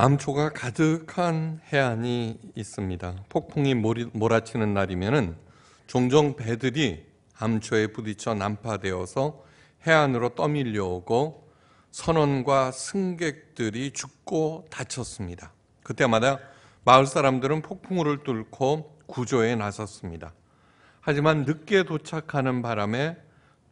암초가 가득한 해안이 있습니다. 폭풍이 몰아치는 날이면은 종종 배들이 암초에 부딪혀 난파되어서 해안으로 떠밀려오고 선원과 승객들이 죽고 다쳤습니다. 그때마다 마을 사람들은 폭풍우를 뚫고 구조에 나섰습니다. 하지만 늦게 도착하는 바람에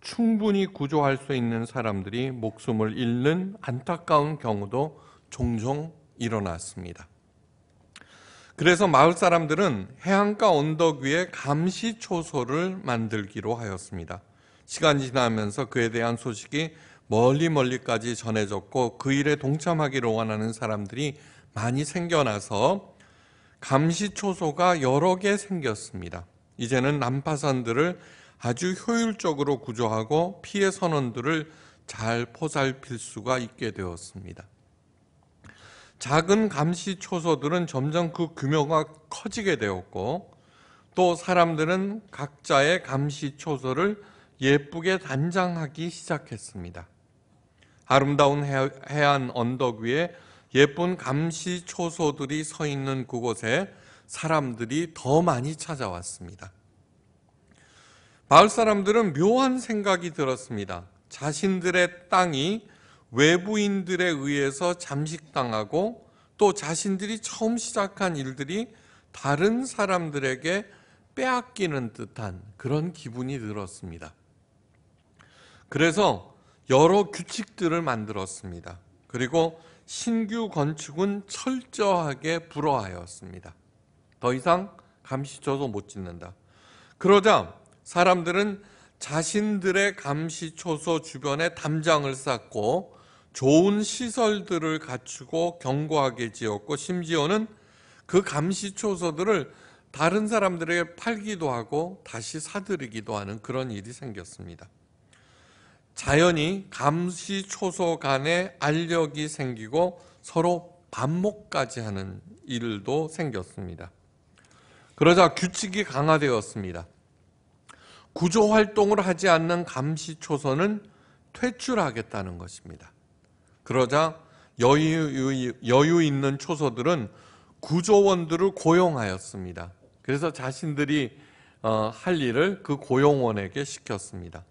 충분히 구조할 수 있는 사람들이 목숨을 잃는 안타까운 경우도 종종 일어났습니다. 그래서 마을 사람들은 해안가 언덕 위에 감시초소를 만들기로 하였습니다. 시간이 지나면서 그에 대한 소식이 멀리 멀리까지 전해졌고 그 일에 동참하기를 원하는 사람들이 많이 생겨나서 감시초소가 여러 개 생겼습니다. 이제는 난파선들을 아주 효율적으로 구조하고 피해 선원들을 잘포살필 수가 있게 되었습니다. 작은 감시 초소들은 점점 그 규모가 커지게 되었고 또 사람들은 각자의 감시 초소를 예쁘게 단장하기 시작했습니다. 아름다운 해안 언덕 위에 예쁜 감시 초소들이 서 있는 그곳에 사람들이 더 많이 찾아왔습니다. 마을 사람들은 묘한 생각이 들었습니다. 자신들의 땅이 외부인들에 의해서 잠식당하고 또 자신들이 처음 시작한 일들이 다른 사람들에게 빼앗기는 듯한 그런 기분이 들었습니다. 그래서 여러 규칙들을 만들었습니다. 그리고 신규 건축은 철저하게 불허하였습니다. 더 이상 감시초도 못 짓는다. 그러자 사람들은 자신들의 감시초소 주변에 담장을 쌓고 좋은 시설들을 갖추고 견고하게 지었고 심지어는 그 감시초소들을 다른 사람들에게 팔기도 하고 다시 사들이기도 하는 그런 일이 생겼습니다. 자연히 감시초소 간에 알력이 생기고 서로 반목까지 하는 일도 생겼습니다. 그러자 규칙이 강화되었습니다. 구조 활동을 하지 않는 감시초소는 퇴출하겠다는 것입니다. 그러자 여유, 여유 있는 초소들은 구조원들을 고용하였습니다. 그래서 자신들이 어, 할 일을 그 고용원에게 시켰습니다.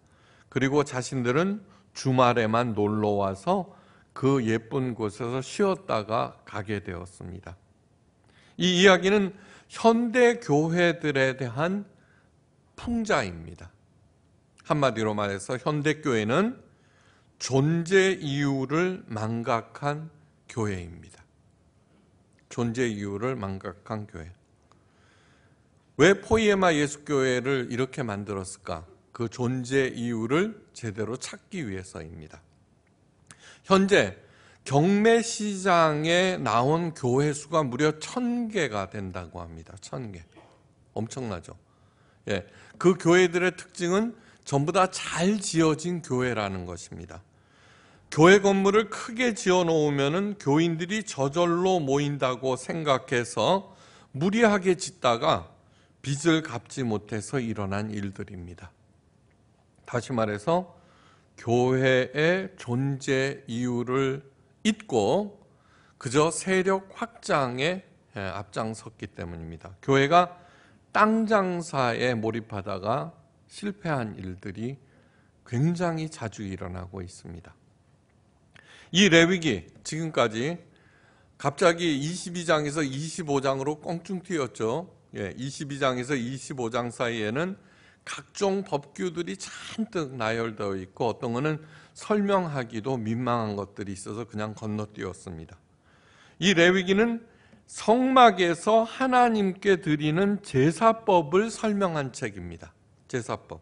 그리고 자신들은 주말에만 놀러 와서 그 예쁜 곳에서 쉬었다가 가게 되었습니다. 이 이야기는 현대 교회들에 대한 풍자입니다. 한마디로 말해서 현대 교회는 존재 이유를 망각한 교회입니다. 존재 이유를 망각한 교회. 왜 포이에마 예수교회를 이렇게 만들었을까? 그 존재 이유를 제대로 찾기 위해서입니다. 현재 경매 시장에 나온 교회 수가 무려 천개가 된다고 합니다. 천개 엄청나죠? 예. 그 교회들의 특징은 전부 다 잘 지어진 교회라는 것입니다. 교회 건물을 크게 지어 놓으면 교인들이 저절로 모인다고 생각해서 무리하게 짓다가 빚을 갚지 못해서 일어난 일들입니다. 다시 말해서 교회의 존재 이유를 잊고 그저 세력 확장에 예, 앞장섰기 때문입니다. 교회가 땅 장사에 몰입하다가 실패한 일들이 굉장히 자주 일어나고 있습니다. 이 레위기 지금까지 갑자기 22장에서 25장으로 껑충 뛰었죠. 예, 22장에서 25장 사이에는 각종 법규들이 잔뜩 나열되어 있고 어떤 거는 설명하기도 민망한 것들이 있어서 그냥 건너뛰었습니다. 이 레위기는 성막에서 하나님께 드리는 제사법을 설명한 책입니다. 제사법.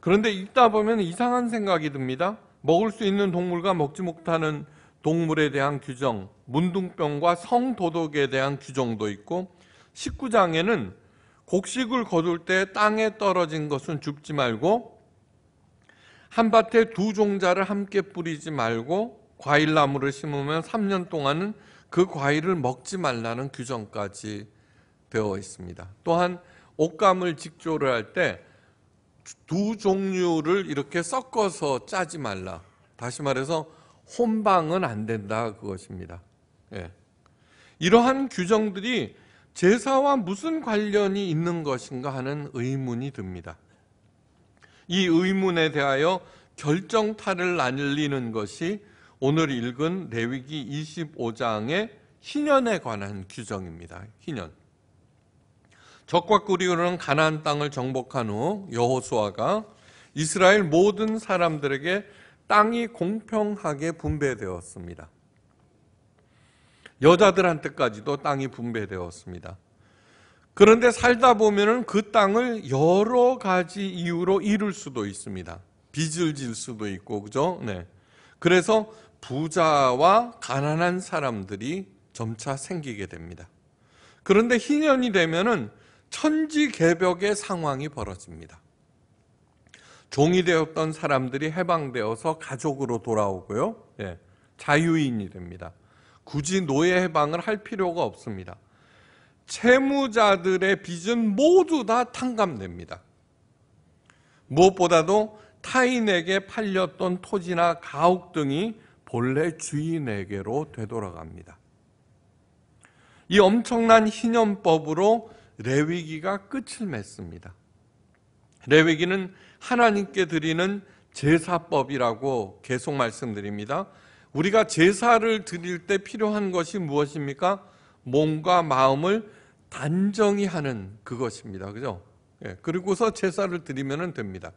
그런데 읽다 보면 이상한 생각이 듭니다. 먹을 수 있는 동물과 먹지 못하는 동물에 대한 규정, 문둥병과 성도덕에 대한 규정도 있고 19장에는 곡식을 거둘 때 땅에 떨어진 것은 줍지 말고 한밭에 두 종자를 함께 뿌리지 말고 과일나무를 심으면 3년 동안은 그 과일을 먹지 말라는 규정까지 되어 있습니다. 또한 옷감을 직조를 할때 두 종류를 이렇게 섞어서 짜지 말라. 다시 말해서 혼방은 안 된다 그것입니다. 예. 이러한 규정들이 제사와 무슨 관련이 있는 것인가 하는 의문이 듭니다. 이 의문에 대하여 결정타를 날리는 것이 오늘 읽은 레위기 25장의 희년에 관한 규정입니다. 희년. 적과 꾸리우는 가나안 땅을 정복한 후 여호수아가 이스라엘 모든 사람들에게 땅이 공평하게 분배되었습니다. 여자들한테까지도 땅이 분배되었습니다. 그런데 살다 보면은 그 땅을 여러 가지 이유로 이룰 수도 있습니다. 빚을 질 수도 있고 그죠? 네. 그래서 부자와 가난한 사람들이 점차 생기게 됩니다. 그런데 희년이 되면은 천지개벽의 상황이 벌어집니다. 종이 되었던 사람들이 해방되어서 가족으로 돌아오고요. 예, 자유인이 됩니다. 굳이 노예 해방을 할 필요가 없습니다. 채무자들의 빚은 모두 다 탕감됩니다. 무엇보다도 타인에게 팔렸던 토지나 가옥 등이 본래 주인에게로 되돌아갑니다. 이 엄청난 희년법으로 레위기가 끝을 맺습니다. 레위기는 하나님께 드리는 제사법이라고 계속 말씀드립니다. 우리가 제사를 드릴 때 필요한 것이 무엇입니까? 몸과 마음을 단정히 하는 그것입니다. 그죠? 예, 그리고서 제사를 드리면 됩니다.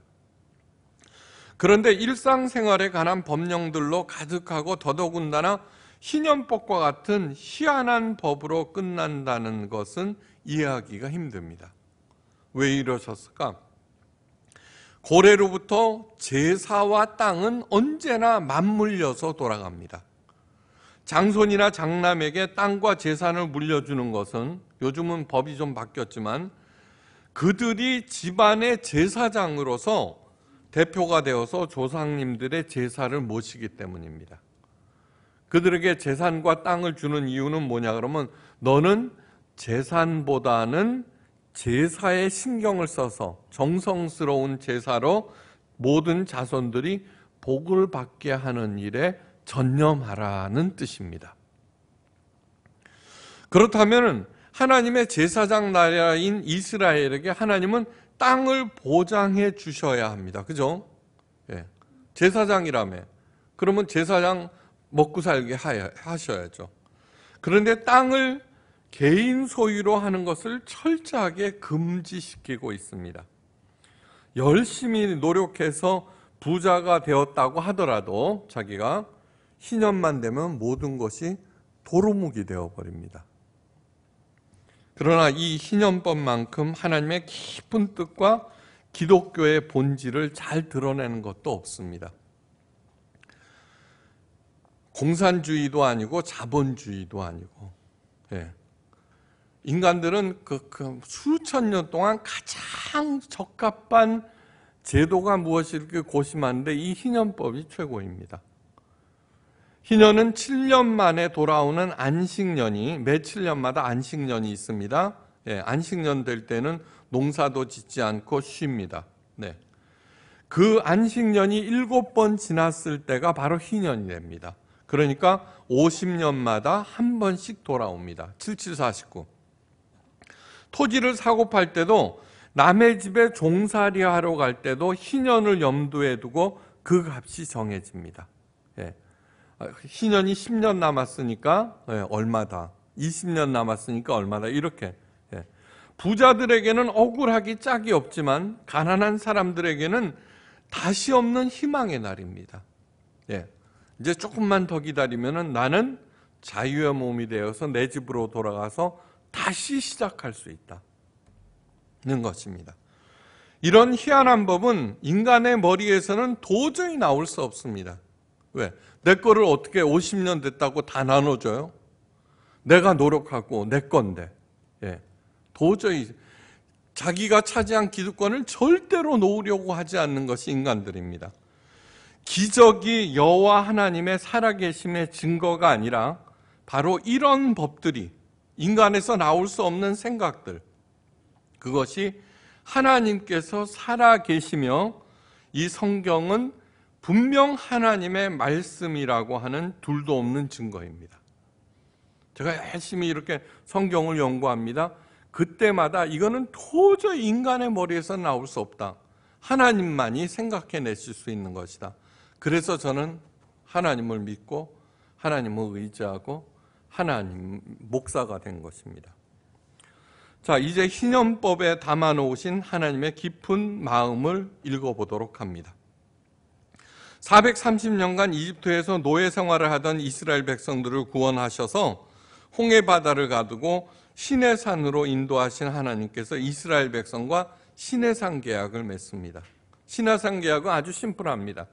그런데 일상생활에 관한 법령들로 가득하고 더더군다나 신연법과 같은 희한한 법으로 끝난다는 것은 이해하기가 힘듭니다. 왜 이러셨을까? 고래로부터 제사와 땅은 언제나 맞물려서 돌아갑니다. 장손이나 장남에게 땅과 재산을 물려주는 것은 요즘은 법이 좀 바뀌었지만 그들이 집안의 제사장으로서 대표가 되어서 조상님들의 제사를 모시기 때문입니다. 그들에게 재산과 땅을 주는 이유는 뭐냐 그러면 너는 재산보다는 제사에 신경을 써서 정성스러운 제사로 모든 자손들이 복을 받게 하는 일에 전념하라는 뜻입니다. 그렇다면 하나님의 제사장 나라인 이스라엘에게 하나님은 땅을 보장해 주셔야 합니다. 그죠? 예. 제사장이라며. 그러면 제사장 먹고 살게 하셔야죠. 그런데 땅을 개인 소유로 하는 것을 철저하게 금지시키고 있습니다. 열심히 노력해서 부자가 되었다고 하더라도 자기가 희년만 되면 모든 것이 도루묵이 되어버립니다. 그러나 이 희년법만큼 하나님의 깊은 뜻과 기독교의 본질을 잘 드러내는 것도 없습니다. 공산주의도 아니고 자본주의도 아니고 예. 인간들은 그, 그 수천 년 동안 가장 적합한 제도가 무엇일까 고심하는데 이 희년법이 최고입니다. 희년은 7년 만에 돌아오는 안식년이 매 7년마다 안식년이 있습니다. 예, 안식년 될 때는 농사도 짓지 않고 쉽니다. 네. 그 안식년이 일곱 번 지났을 때가 바로 희년이 됩니다. 그러니까 50년마다 한 번씩 돌아옵니다. 7749. 토지를 사고 팔 때도 남의 집에 종살이 하러 갈 때도 희년을 염두에 두고 그 값이 정해집니다. 예. 아, 희년이 10년 남았으니까 예, 얼마다. 20년 남았으니까 얼마다. 이렇게. 예. 부자들에게는 억울하기 짝이 없지만 가난한 사람들에게는 다시 없는 희망의 날입니다. 예. 이제 조금만 더 기다리면 나는 자유의 몸이 되어서 내 집으로 돌아가서 다시 시작할 수 있다는 것입니다. 이런 희한한 법은 인간의 머리에서는 도저히 나올 수 없습니다. 왜? 내 거를 어떻게 50년 됐다고 다 나눠줘요? 내가 노력하고 내 건데. 예. 도저히 자기가 차지한 기득권을 절대로 놓으려고 하지 않는 것이 인간들입니다. 기적이 여와 하나님의 살아계심의 증거가 아니라 바로 이런 법들이 인간에서 나올 수 없는 생각들 그것이 하나님께서 살아계시며 이 성경은 분명 하나님의 말씀이라고 하는 둘도 없는 증거입니다. 제가 열심히 이렇게 성경을 연구합니다. 그때마다 이거는 도저히 인간의 머리에서 나올 수 없다. 하나님만이 생각해내실 수 있는 것이다. 그래서 저는 하나님을 믿고 하나님을 의지하고 하나님 목사가 된 것입니다. 자, 이제 희년법에 담아 놓으신 하나님의 깊은 마음을 읽어 보도록 합니다. 430년간 이집트에서 노예 생활을 하던 이스라엘 백성들을 구원하셔서 홍해 바다를 가두고 시내산으로 인도하신 하나님께서 이스라엘 백성과 시내산 계약을 맺습니다. 시내산 계약은 아주 심플합니다.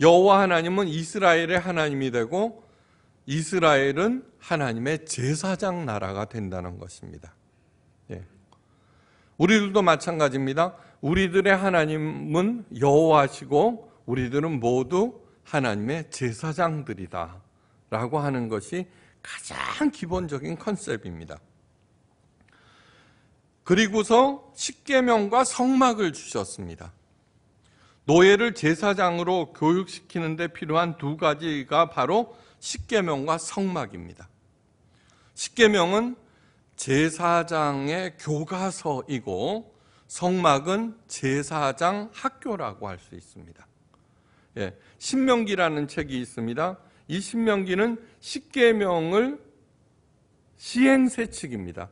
여호와 하나님은 이스라엘의 하나님이 되고 이스라엘은 하나님의 제사장 나라가 된다는 것입니다. 예. 우리들도 마찬가지입니다. 우리들의 하나님은 여호와시고 우리들은 모두 하나님의 제사장들이다라고 하는 것이 가장 기본적인 컨셉입니다. 그리고서 십계명과 성막을 주셨습니다. 노예를 제사장으로 교육시키는데 필요한 두 가지가 바로 십계명과 성막입니다. 십계명은 제사장의 교과서이고 성막은 제사장 학교라고 할 수 있습니다. 예, 신명기라는 책이 있습니다. 이 신명기는 십계명을 시행세칙입니다.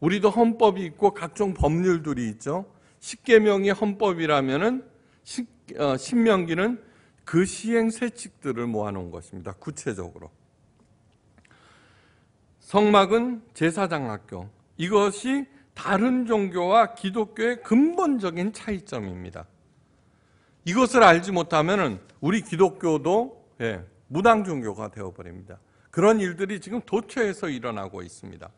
우리도 헌법이 있고 각종 법률들이 있죠. 십계명이 헌법이라면은 신명기는 그 시행 세칙들을 모아놓은 것입니다. 구체적으로. 성막은 제사장 학교. 이것이 다른 종교와 기독교의 근본적인 차이점입니다. 이것을 알지 못하면 우리 기독교도 예, 무당 종교가 되어버립니다. 그런 일들이 지금 도처에서 일어나고 있습니다.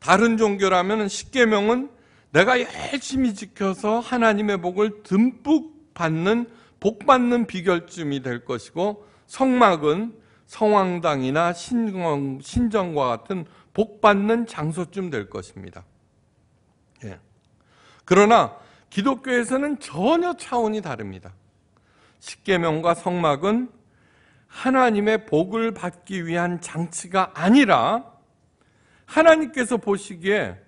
다른 종교라면 십계명은 내가 열심히 지켜서 하나님의 복을 듬뿍 받는 복받는 비결쯤이 될 것이고 성막은 성황당이나 신정, 신정과 같은 복받는 장소쯤 될 것입니다. 예. 그러나 기독교에서는 전혀 차원이 다릅니다. 십계명과 성막은 하나님의 복을 받기 위한 장치가 아니라 하나님께서 보시기에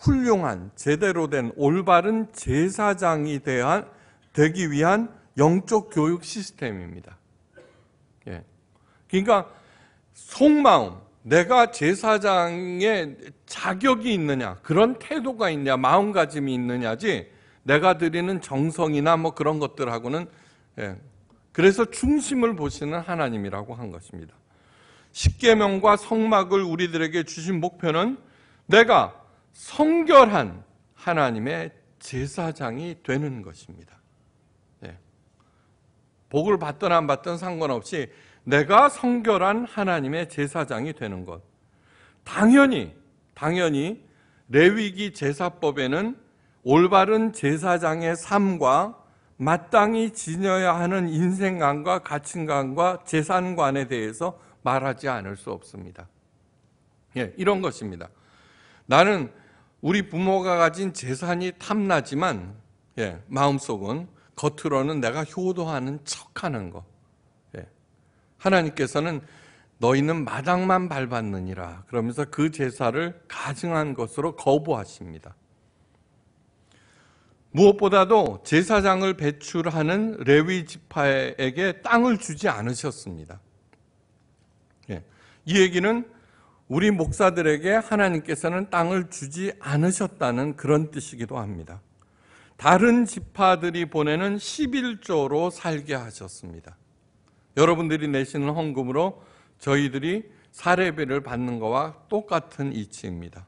훌륭한 제대로 된 올바른 제사장이 대한 되기 위한 영적 교육 시스템입니다. 예. 그러니까 속마음, 내가 제사장의 자격이 있느냐, 그런 태도가 있냐, 마음가짐이 있느냐지, 내가 드리는 정성이나 뭐 그런 것들하고는, 예. 그래서 중심을 보시는 하나님이라고 한 것입니다. 십계명과 성막을 우리들에게 주신 목표는 내가 성결한 하나님의 제사장이 되는 것입니다. 복을 받든 안 받든 상관없이 내가 성결한 하나님의 제사장이 되는 것. 당연히, 당연히 레위기 제사법에는 올바른 제사장의 삶과 마땅히 지녀야 하는 인생관과 가치관과 재산관에 대해서 말하지 않을 수 없습니다. 예, 이런 것입니다. 나는 우리 부모가 가진 재산이 탐나지만, 예, 마음속은 겉으로는 내가 효도하는 척하는 거. 예. 하나님께서는 너희는 마당만 밟았느니라 그러면서 그 제사를 가증한 것으로 거부하십니다. 무엇보다도 제사장을 배출하는 레위 지파에게 땅을 주지 않으셨습니다. 예. 이 얘기는 우리 목사들에게 하나님께서는 땅을 주지 않으셨다는 그런 뜻이기도 합니다. 다른 지파들이 보내는 11조로 살게 하셨습니다. 여러분들이 내시는 헌금으로 저희들이 사례비를 받는 거와 똑같은 이치입니다.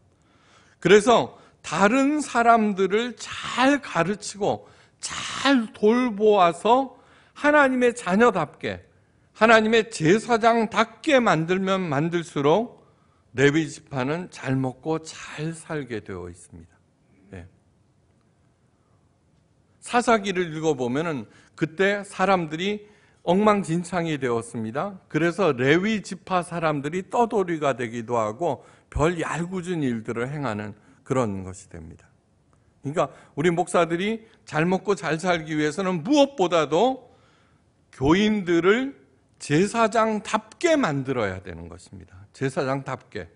그래서 다른 사람들을 잘 가르치고 잘 돌보아서 하나님의 자녀답게 하나님의 제사장답게 만들면 만들수록 레위 지파는 잘 먹고 잘 살게 되어 있습니다. 사사기를 읽어보면 그때 사람들이 엉망진창이 되었습니다. 그래서 레위 지파 사람들이 떠돌이가 되기도 하고 별 얄궂은 일들을 행하는 그런 것이 됩니다. 그러니까 우리 목사들이 잘 먹고 잘 살기 위해서는 무엇보다도 교인들을 제사장답게 만들어야 되는 것입니다. 제사장답게.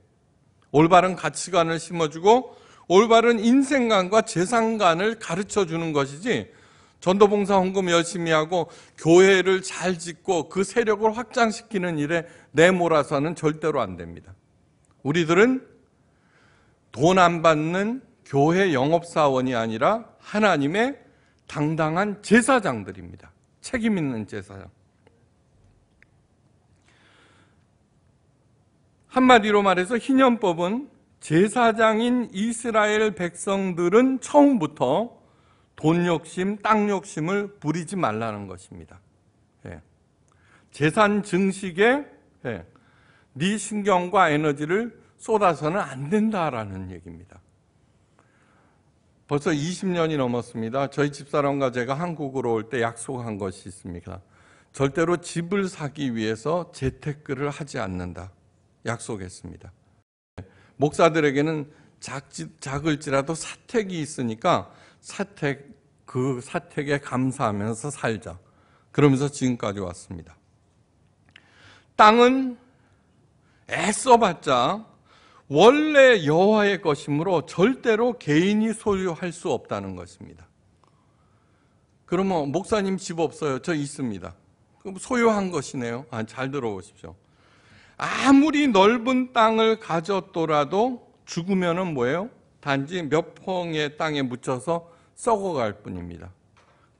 올바른 가치관을 심어주고 올바른 인생관과 재산관을 가르쳐 주는 것이지 전도봉사 헌금 열심히 하고 교회를 잘 짓고 그 세력을 확장시키는 일에 내몰아서는 절대로 안 됩니다. 우리들은 돈 안 받는 교회 영업사원이 아니라 하나님의 당당한 제사장들입니다. 책임있는 제사장. 한마디로 말해서 희년법은 제사장인 이스라엘 백성들은 처음부터 돈 욕심, 땅 욕심을 부리지 말라는 것입니다. 예. 재산 증식에 예. 네 신경과 에너지를 쏟아서는 안 된다라는 얘기입니다. 벌써 20년이 넘었습니다. 저희 집사람과 제가 한국으로 올 때 약속한 것이 있습니다. 절대로 집을 사기 위해서 재테크를 하지 않는다. 약속했습니다. 목사들에게는 작지, 작을지라도 사택이 있으니까 사택, 그 사택에 감사하면서 살자. 그러면서 지금까지 왔습니다. 땅은 애써봤자 원래 여호와의 것이므로 절대로 개인이 소유할 수 없다는 것입니다. 그러면 목사님 집 없어요. 저 있습니다. 그럼 소유한 것이네요. 아, 잘 들어보십시오. 아무리 넓은 땅을 가졌더라도 죽으면은 뭐예요? 단지 몇 평의 땅에 묻혀서 썩어갈 뿐입니다.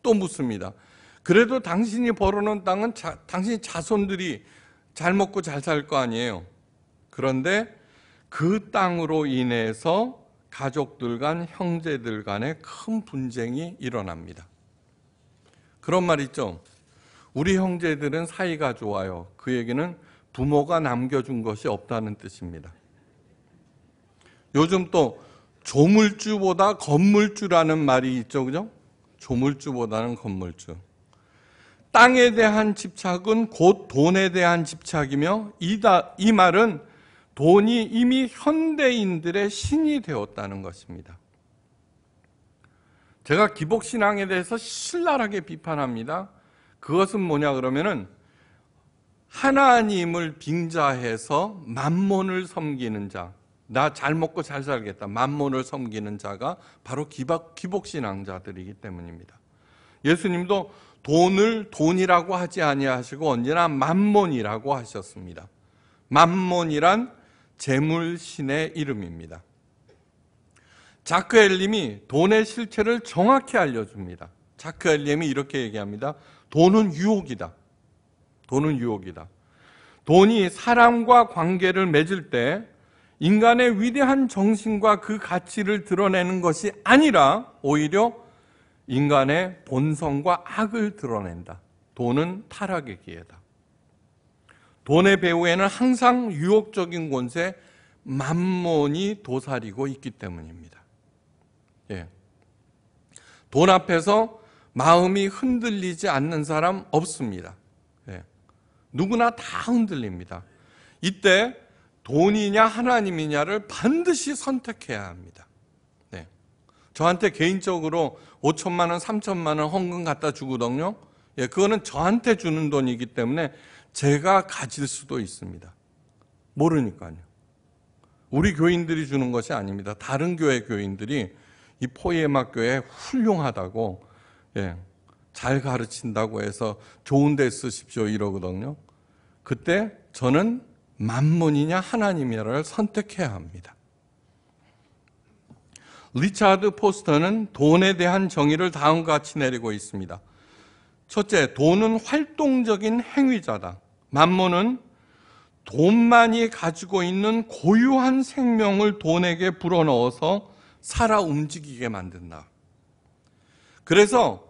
또 묻습니다. 그래도 당신이 벌어놓은 땅은 자, 당신 자손들이 잘 먹고 잘 살 거 아니에요. 그런데 그 땅으로 인해서 가족들 간, 형제들 간에 큰 분쟁이 일어납니다. 그런 말 있죠. 우리 형제들은 사이가 좋아요. 그 얘기는 부모가 남겨준 것이 없다는 뜻입니다. 요즘 또 조물주보다 건물주라는 말이 있죠, 그죠? 조물주보다는 건물주. 땅에 대한 집착은 곧 돈에 대한 집착이며 이다, 이 말은 돈이 이미 현대인들의 신이 되었다는 것입니다. 제가 기복신앙에 대해서 신랄하게 비판합니다. 그것은 뭐냐 그러면은 하나님을 빙자해서 만몬을 섬기는 자, 나 잘 먹고 잘 살겠다. 만몬을 섬기는 자가 바로 기복, 신앙자들이기 때문입니다. 예수님도 돈을 돈이라고 하지 아니하시고 언제나 만몬이라고 하셨습니다. 만몬이란 재물신의 이름입니다. 자크 엘림이 돈의 실체를 정확히 알려줍니다. 자크 엘림이 이렇게 얘기합니다. 돈은 유혹이다. 돈은 유혹이다. 돈이 사람과 관계를 맺을 때 인간의 위대한 정신과 그 가치를 드러내는 것이 아니라 오히려 인간의 본성과 악을 드러낸다. 돈은 타락의 기회다. 돈의 배후에는 항상 유혹적인 권세 만몬이 도사리고 있기 때문입니다. 예. 돈 앞에서 마음이 흔들리지 않는 사람 없습니다. 누구나 다 흔들립니다. 이때 돈이냐 하나님이냐를 반드시 선택해야 합니다. 네. 저한테 개인적으로 5천만 원, 3천만 원 헌금 갖다 주거든요. 예, 그거는 저한테 주는 돈이기 때문에 제가 가질 수도 있습니다. 모르니까요. 우리 교인들이 주는 것이 아닙니다. 다른 교회 교인들이 이포이에 교회 훌륭하다고 예, 잘 가르친다고 해서 좋은 데 쓰십시오 이러거든요. 그때 저는 만문이냐 하나님이냐를 선택해야 합니다. 리차드 포스터는 돈에 대한 정의를 다음과 같이 내리고 있습니다. 첫째, 돈은 활동적인 행위자다. 만문은 돈만이 가지고 있는 고유한 생명을 돈에게 불어넣어서 살아 움직이게 만든다. 그래서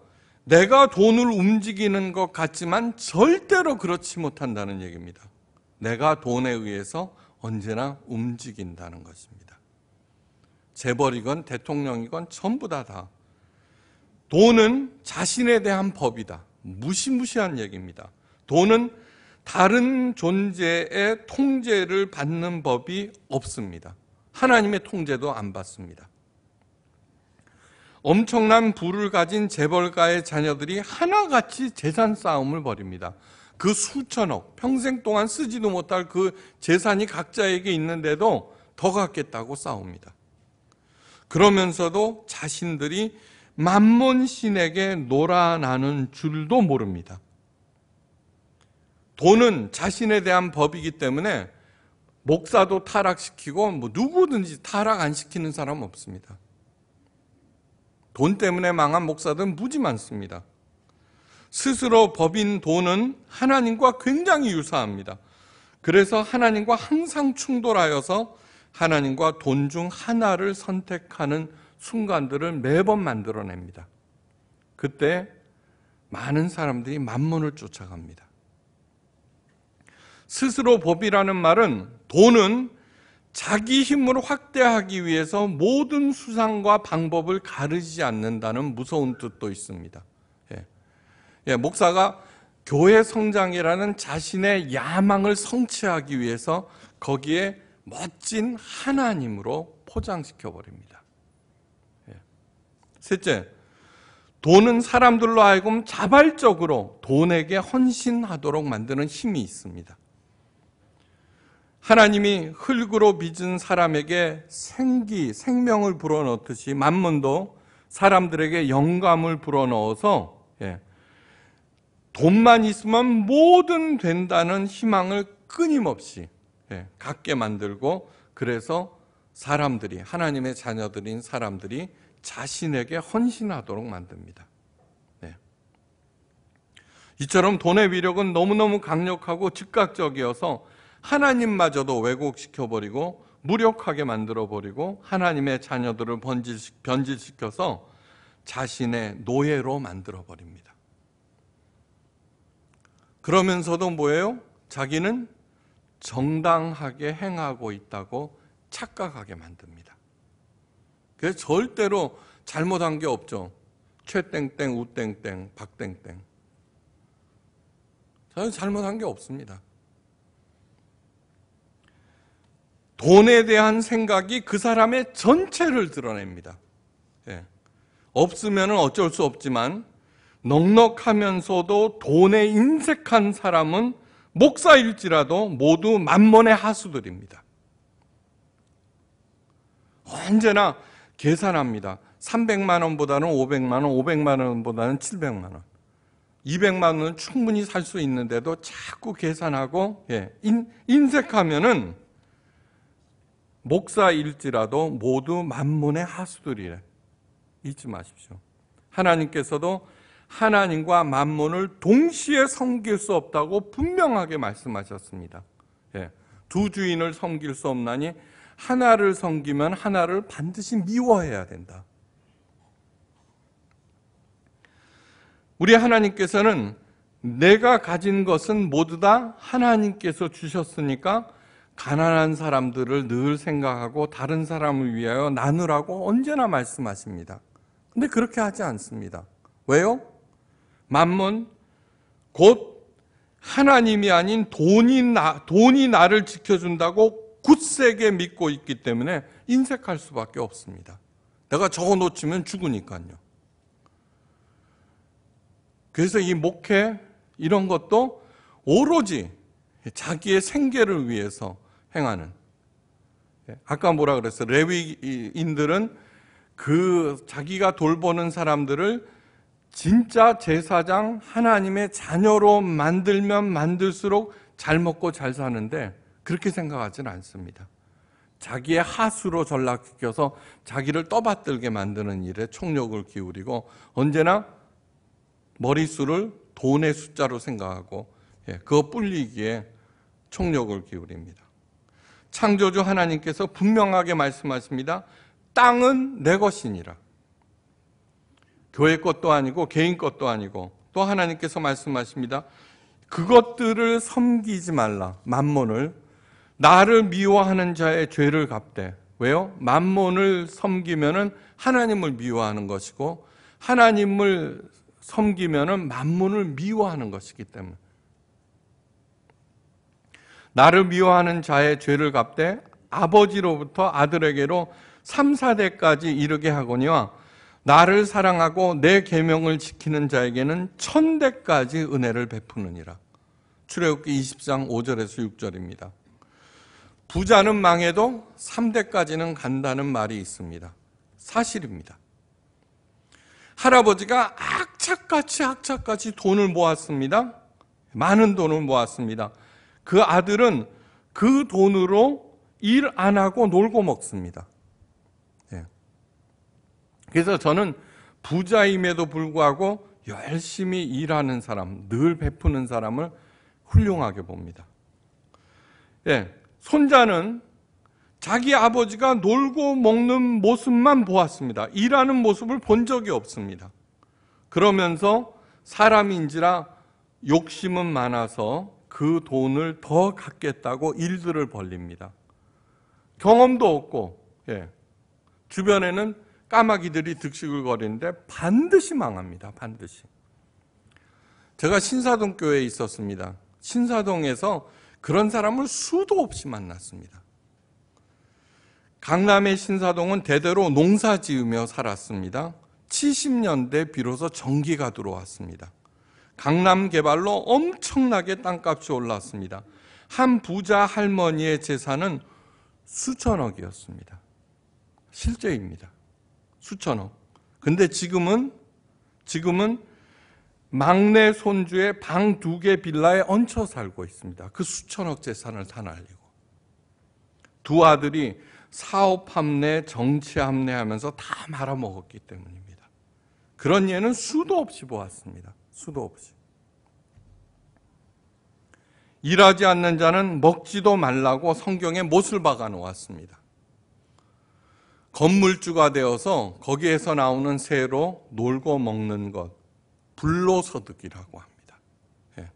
내가 돈을 움직이는 것 같지만 절대로 그렇지 못한다는 얘기입니다. 내가 돈에 의해서 언제나 움직인다는 것입니다. 재벌이건 대통령이건 전부 다 다. 돈은 자신에 대한 법이다. 무시무시한 얘기입니다. 돈은 다른 존재의 통제를 받는 법이 없습니다. 하나님의 통제도 안 받습니다. 엄청난 부를 가진 재벌가의 자녀들이 하나같이 재산 싸움을 벌입니다. 그 수천억, 평생 동안 쓰지도 못할 그 재산이 각자에게 있는데도 더 갖겠다고 싸웁니다. 그러면서도 자신들이 만몬 신에게 놀아나는 줄도 모릅니다. 돈은 자신에 대한 법이기 때문에 목사도 타락시키고 뭐 누구든지 타락 안 시키는 사람 없습니다. 돈 때문에 망한 목사들은 무지 많습니다. 스스로 법인 돈은 하나님과 굉장히 유사합니다. 그래서 하나님과 항상 충돌하여서 하나님과 돈 중 하나를 선택하는 순간들을 매번 만들어냅니다. 그때 많은 사람들이 만문을 쫓아갑니다. 스스로 법이라는 말은 돈은 자기 힘을 확대하기 위해서 모든 수상과 방법을 가르지 않는다는 무서운 뜻도 있습니다. 예. 예, 목사가 교회 성장이라는 자신의 야망을 성취하기 위해서 거기에 멋진 하나님으로 포장시켜 버립니다. 예. 셋째, 돈은 사람들로 하여금 자발적으로 돈에게 헌신하도록 만드는 힘이 있습니다. 하나님이 흙으로 빚은 사람에게 생기, 생명을 불어넣듯이 만문도 사람들에게 영감을 불어넣어서 예, 돈만 있으면 뭐든 된다는 희망을 끊임없이 예, 갖게 만들고 그래서 사람들이 하나님의 자녀들인 사람들이 자신에게 헌신하도록 만듭니다. 네. 이처럼 돈의 위력은 너무너무 강력하고 즉각적이어서 하나님마저도 왜곡시켜버리고 무력하게 만들어버리고 하나님의 자녀들을 변질시켜서 자신의 노예로 만들어버립니다. 그러면서도 뭐예요? 자기는 정당하게 행하고 있다고 착각하게 만듭니다. 그래서 절대로 잘못한 게 없죠. 최땡땡, 우땡땡, 박땡땡. 저는 잘못한 게 없습니다. 돈에 대한 생각이 그 사람의 전체를 드러냅니다. 예. 없으면 어쩔 수 없지만 넉넉하면서도 돈에 인색한 사람은 목사일지라도 모두 만번의 하수들입니다. 언제나 계산합니다. 300만 원보다는 500만 원, 500만 원보다는 700만 원. 200만 원은 충분히 살 수 있는데도 자꾸 계산하고 예. 인, 인색하면은 목사일지라도 모두 만문의 하수들이래. 잊지 마십시오. 하나님께서도 하나님과 만문을 동시에 섬길 수 없다고 분명하게 말씀하셨습니다. 예. 두 주인을 섬길 수 없나니 하나를 섬기면 하나를 반드시 미워해야 된다. 우리 하나님께서는 내가 가진 것은 모두 다 하나님께서 주셨으니까 가난한 사람들을 늘 생각하고 다른 사람을 위하여 나누라고 언제나 말씀하십니다. 근데 그렇게 하지 않습니다. 왜요? 만문 곧 하나님이 아닌 돈이 나 돈이 나를 지켜준다고 굳세게 믿고 있기 때문에 인색할 수밖에 없습니다. 내가 저거 놓치면 죽으니까요. 그래서 이 목회 이런 것도 오로지 자기의 생계를 위해서 행하는. 예, 아까 뭐라 그랬어? 레위인들은 그 자기가 돌보는 사람들을 진짜 제사장 하나님의 자녀로 만들면 만들수록 잘 먹고 잘 사는데 그렇게 생각하지는 않습니다. 자기의 하수로 전락시켜서 자기를 떠받들게 만드는 일에 총력을 기울이고 언제나 머릿수를 돈의 숫자로 생각하고 예, 그거 뿔리기에 총력을 기울입니다. 창조주 하나님께서 분명하게 말씀하십니다. 땅은 내 것이니라. 교회 것도 아니고 개인 것도 아니고 또 하나님께서 말씀하십니다. 그것들을 섬기지 말라. 만몬을 나를 미워하는 자의 죄를 갚되. 왜요? 만몬을 섬기면은 하나님을 미워하는 것이고 하나님을 섬기면은 만몬을 미워하는 것이기 때문에 나를 미워하는 자의 죄를 갚되 아버지로부터 아들에게로 3, 4대까지 이르게 하거니와 나를 사랑하고 내 계명을 지키는 자에게는 천대까지 은혜를 베푸느니라. 출애굽기 20장 5절에서 6절입니다. 부자는 망해도 3대까지는 간다는 말이 있습니다. 사실입니다. 할아버지가 악착같이 악착같이 돈을 모았습니다. 많은 돈을 모았습니다. 그 아들은 그 돈으로 일 안 하고 놀고 먹습니다. 예. 그래서 저는 부자임에도 불구하고 열심히 일하는 사람, 늘 베푸는 사람을 훌륭하게 봅니다. 예, 손자는 자기 아버지가 놀고 먹는 모습만 보았습니다. 일하는 모습을 본 적이 없습니다. 그러면서 사람인지라 욕심은 많아서 그 돈을 더 갖겠다고 일들을 벌립니다. 경험도 없고, 예. 주변에는 까마귀들이 득식을 거리는데 반드시 망합니다. 반드시. 제가 신사동 교회에 있었습니다. 신사동에서 그런 사람을 수도 없이 만났습니다. 강남의 신사동은 대대로 농사 지으며 살았습니다. 70년대 비로소 전기가 들어왔습니다. 강남 개발로 엄청나게 땅값이 올랐습니다. 한 부자 할머니의 재산은 수천억이었습니다. 실제입니다. 수천억. 근데 지금은 지금은 막내 손주의 방 두 개 빌라에 얹혀 살고 있습니다. 그 수천억 재산을 다 날리고 두 아들이 사업 함내, 정치 함내하면서 다 말아먹었기 때문입니다. 그런 예는 수도 없이 보았습니다. 수도 없이. 일하지 않는 자는 먹지도 말라고 성경에 못을 박아 놓았습니다. 건물주가 되어서 거기에서 나오는 새로 놀고 먹는 것, 불로소득이라고 합니다. 예.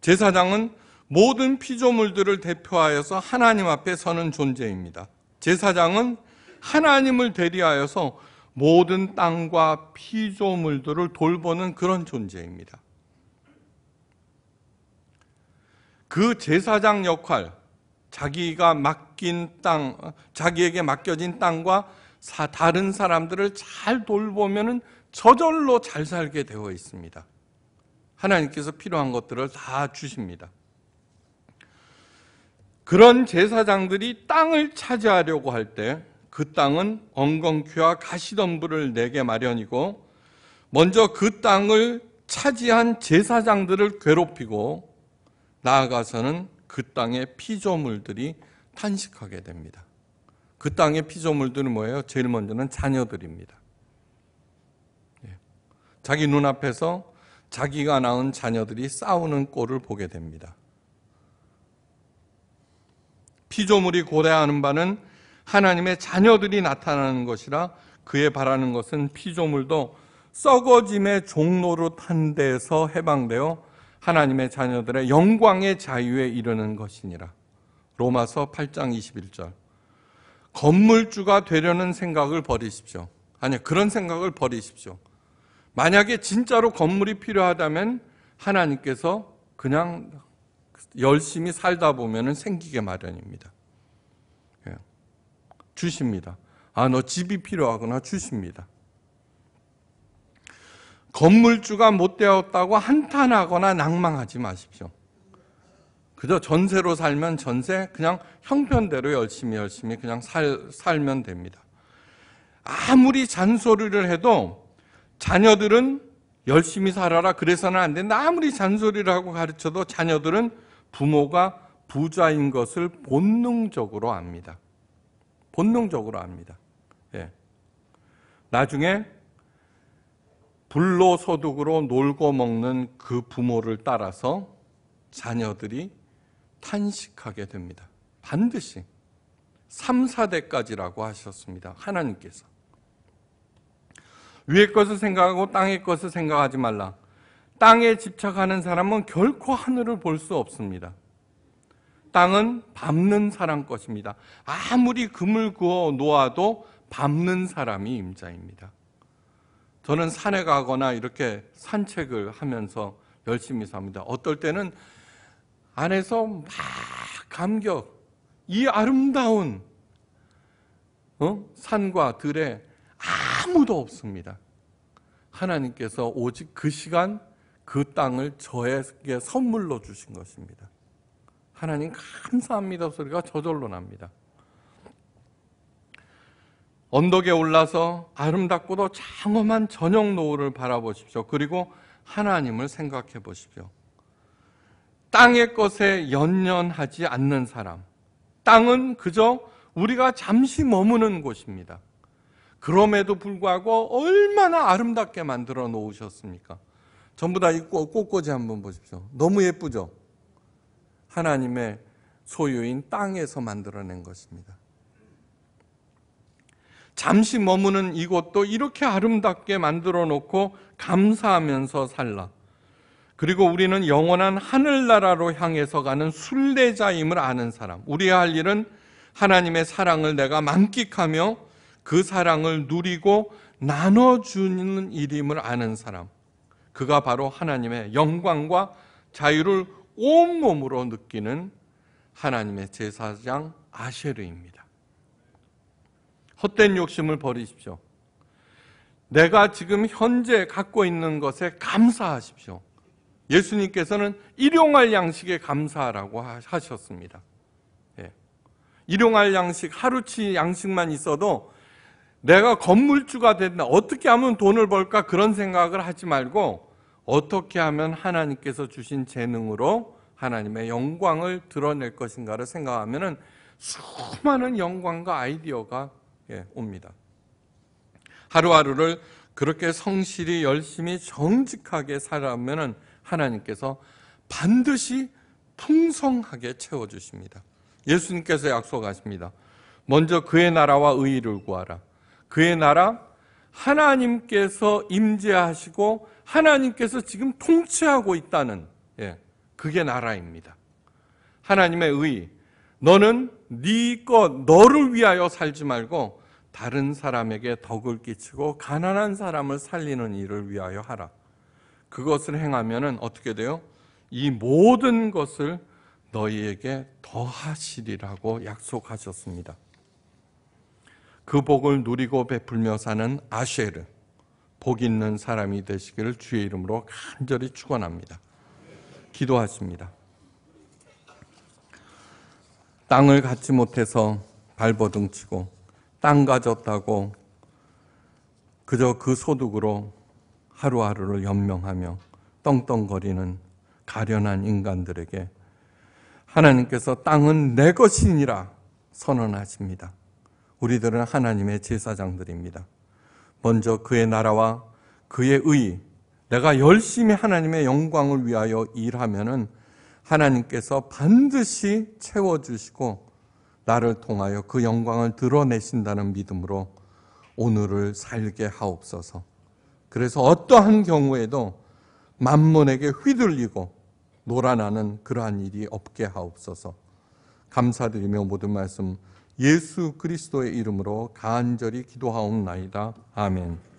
제사장은 모든 피조물들을 대표하여서 하나님 앞에 서는 존재입니다. 제사장은 하나님을 대리하여서 모든 땅과 피조물들을 돌보는 그런 존재입니다. 그 제사장 역할, 자기가 맡긴 땅, 자기에게 맡겨진 땅과 다른 사람들을 잘 돌보면 저절로 잘 살게 되어 있습니다. 하나님께서 필요한 것들을 다 주십니다. 그런 제사장들이 땅을 차지하려고 할때 그 땅은 엉겅퀴와 가시덤불을 내게 마련이고 먼저 그 땅을 차지한 제사장들을 괴롭히고 나아가서는 그 땅의 피조물들이 탄식하게 됩니다. 그 땅의 피조물들은 뭐예요? 제일 먼저는 자녀들입니다. 예. 자기 눈앞에서 자기가 낳은 자녀들이 싸우는 꼴을 보게 됩니다. 피조물이 고대하는 바는 하나님의 자녀들이 나타나는 것이라 그의 바라는 것은 피조물도 썩어짐의 종로로 탄 데에서 해방되어 하나님의 자녀들의 영광의 자유에 이르는 것이니라. 로마서 8장 21절. 건물주가 되려는 생각을 버리십시오. 아니, 그런 생각을 버리십시오. 만약에 진짜로 건물이 필요하다면 하나님께서 그냥 열심히 살다 보면 생기게 마련입니다. 주십니다. 아, 너 집이 필요하구나 주십니다. 건물주가 못 되었다고 한탄하거나 낭망하지 마십시오. 그저 전세로 살면 전세 그냥 형편대로 열심히 열심히 그냥 살, 살면 됩니다. 아무리 잔소리를 해도 자녀들은 열심히 살아라 그래서는 안 된다. 아무리 잔소리를 하고 가르쳐도 자녀들은 부모가 부자인 것을 본능적으로 압니다. 본능적으로 압니다. 예. 나중에 불로 소득으로 놀고 먹는 그 부모를 따라서 자녀들이 탄식하게 됩니다. 반드시 3, 4대까지라고 하셨습니다. 하나님께서. 위의 것을 생각하고 땅의 것을 생각하지 말라. 땅에 집착하는 사람은 결코 하늘을 볼 수 없습니다. 땅은 밟는 사람 것입니다. 아무리 금을 구워 놓아도 밟는 사람이 임자입니다. 저는 산에 가거나 이렇게 산책을 하면서 열심히 삽니다. 어떨 때는 안에서 막 감격, 이 아름다운 어? 산과 들에 아무도 없습니다. 하나님께서 오직 그 시간 그 땅을 저에게 선물로 주신 것입니다. 하나님 감사합니다 소리가 저절로 납니다. 언덕에 올라서 아름답고도 장엄한 저녁 노을을 바라보십시오. 그리고 하나님을 생각해 보십시오. 땅의 것에 연연하지 않는 사람. 땅은 그저 우리가 잠시 머무는 곳입니다. 그럼에도 불구하고 얼마나 아름답게 만들어 놓으셨습니까? 전부 다이 꽃꽂이 한번 보십시오. 너무 예쁘죠? 하나님의 소유인 땅에서 만들어낸 것입니다. 잠시 머무는 이곳도 이렇게 아름답게 만들어 놓고 감사하면서 살라. 그리고 우리는 영원한 하늘나라로 향해서 가는 순례자임을 아는 사람. 우리의 할 일은 하나님의 사랑을 내가 만끽하며 그 사랑을 누리고 나눠주는 일임을 아는 사람. 그가 바로 하나님의 영광과 자유를 온몸으로 느끼는 하나님의 제사장 아셰르입니다 헛된 욕심을 버리십시오. 내가 지금 현재 갖고 있는 것에 감사하십시오. 예수님께서는 일용할 양식에 감사하라고 하셨습니다. 예. 일용할 양식, 하루치 양식만 있어도 내가 건물주가 된다. 어떻게 하면 돈을 벌까? 그런 생각을 하지 말고 어떻게 하면 하나님께서 주신 재능으로 하나님의 영광을 드러낼 것인가를 생각하면 수많은 영광과 아이디어가 예, 옵니다. 하루하루를 그렇게 성실히 열심히 정직하게 살아면 하나님께서 반드시 풍성하게 채워 주십니다. 예수님께서 약속하십니다. 먼저 그의 나라와 의를 구하라. 그의 나라 하나님께서 임재하시고 하나님께서 지금 통치하고 있다는 예, 그게 나라입니다. 하나님의 의, 너는 네것 너를 위하여 살지 말고 다른 사람에게 덕을 끼치고 가난한 사람을 살리는 일을 위하여 하라. 그것을 행하면 어떻게 돼요? 이 모든 것을 너희에게 더하시리라고 약속하셨습니다. 그 복을 누리고 베풀며 사는 아쉐르 복 있는 사람이 되시기를 주의 이름으로 간절히 축원합니다. 기도하십니다. 땅을 갖지 못해서 발버둥치고 땅 가졌다고 그저 그 소득으로 하루하루를 연명하며 떵떵거리는 가련한 인간들에게 하나님께서 땅은 내 것이니라 선언하십니다. 우리들은 하나님의 제사장들입니다. 먼저 그의 나라와 그의 의, 내가 열심히 하나님의 영광을 위하여 일하면은 하나님께서 반드시 채워주시고 나를 통하여 그 영광을 드러내신다는 믿음으로 오늘을 살게 하옵소서. 그래서 어떠한 경우에도 만문에게 휘둘리고 놀아나는 그러한 일이 없게 하옵소서. 감사드리며 모든 말씀 예수 그리스도의 이름으로 간절히 기도하옵나이다. 아멘.